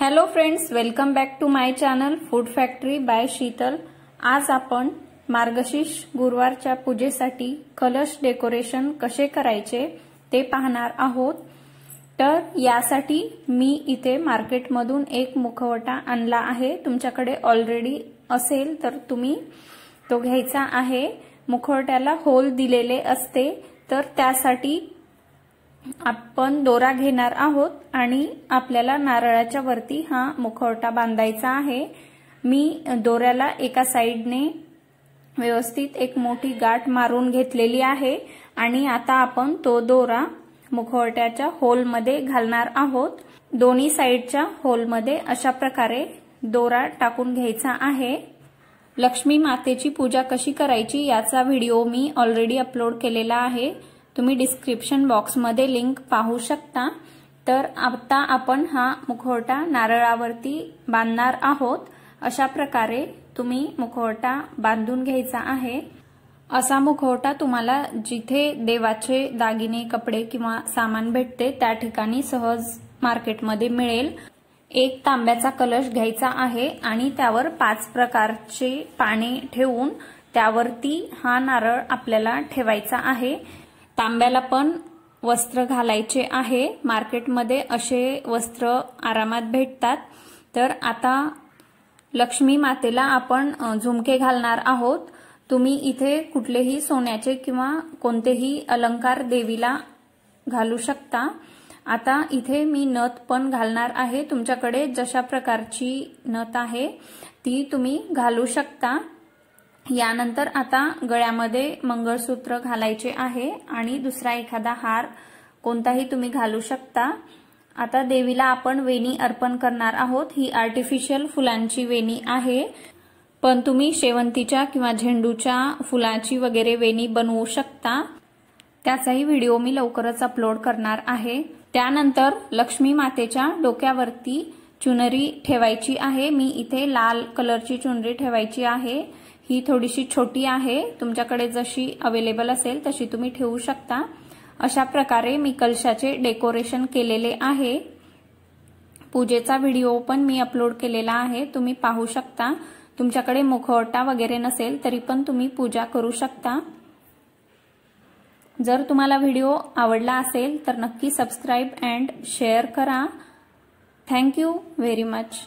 hello friends welcome back to my channel food factory by Sheetal आज आपण मार्गशीर्ष गुरुवारच्या पूजेसाठी कलश डेकोरेशन कसे करायचे ते पाहणार आहोत तर यासाठी मी इथे मार्केटमधून एक मुखवटा आणला आहे तुमच्याकडे ऑलरेडी असेल तर तुम्ही तो घ्यायचा आहे मुखवट्याला होल दिलेले असते तर त्यासाठी आपण दोरा घेणार आहोत आणि आपल्याला नारळाच्या वरती हा मुखवटा बांधायचा आहे मी दोऱ्याला एका साईडने व्यवस्थित एक मोठी गाठ मारून घेतलेली आहे आणि आता आपण तो दोरा मुखवट्याच्या होलमध्ये घालणार आहोत दोन्ही साईडच्या होलमध्ये अशा प्रकारे दोरा टाकून घ्यायचा आहे लक्ष्मी मातेची पूजा कशी करायची याचा व्हिडिओ मी ऑलरेडी अपलोड केलेला आहे तुम्ही डिस्क्रिप्शन बॉक्समध्ये लिंक पाहू शकता तर आता आपण हा मुखवटा नारळावरती बांधणार आहोत अशा प्रकारे तुम्ही मुखवटा बांधून घ्यायचा आहे असा मुखवटा तुम्हाला जिथे देवाचे दागिने कपडे किंवा सामान भेटते त्या ठिकाणी सहज मार्केटमध्ये मिळेल एक तांब्याचा कलश घ्यायचा आहे आणि त्यावर पाच प्रकारचे पाणी ठेवून त्यावरती हा नारळ आपल्याला ठेवायचा आहे तांब्याला पण वस्त्र घालायचे आहे मार्केटमध्ये असे वस्त्र आरामात भेटतात तर आता लक्ष्मी मातेला आपण झुमके घालणार आहोत तुम्ही इथे कुठलेही सोन्याचे किंवा कोणतेही अलंकार देवीला घालू शकता आता इथे मी नथ पण घालणार आहे तुमच्याकडे जशा प्रकारची नथ आहे ती तुम्ही घालू शकता यानंतर आता गळ्यामध्ये मंगळसूत्र घालायचे आहे आणि दुसरा एखादा हार कोणताही तुम्ही घालू शकता आता देवीला आपण वेणी अर्पण करणार आहोत ही आर्टिफिशियल फुलांची वेणी आहे पण तुम्ही शेवंतीच्या किंवा झेंडूच्या फुलाची वगैरे वेणी बनवू शकता त्याचाही व्हिडिओ मी लवकरच अपलोड करणार आहे त्यानंतर लक्ष्मी मातेच्या डोक्यावरती चुनरी ठेवायची आहे मी इथे लाल कलरची चुनरी ठेवायची आहे ही थोडीशी छोटी आहे तुमच्याकडे जशी अवेलेबल असेल तशी तुम्ही ठेवू शकता अशा प्रकारे मी कलशाचे डेकोरेशन केलेले आहे पूजेचा व्हिडिओ पण मी अपलोड केलेला आहे तुम्ही पाहू शकता तुमच्याकडे मुखवटा वगैरे नसेल तरी पण तुम्ही पूजा करू शकता जर तुम्हाला व्हिडिओ आवडला असेल तर नक्की सबस्क्राईब अँड शेअर करा थँक्यू व्हेरी मच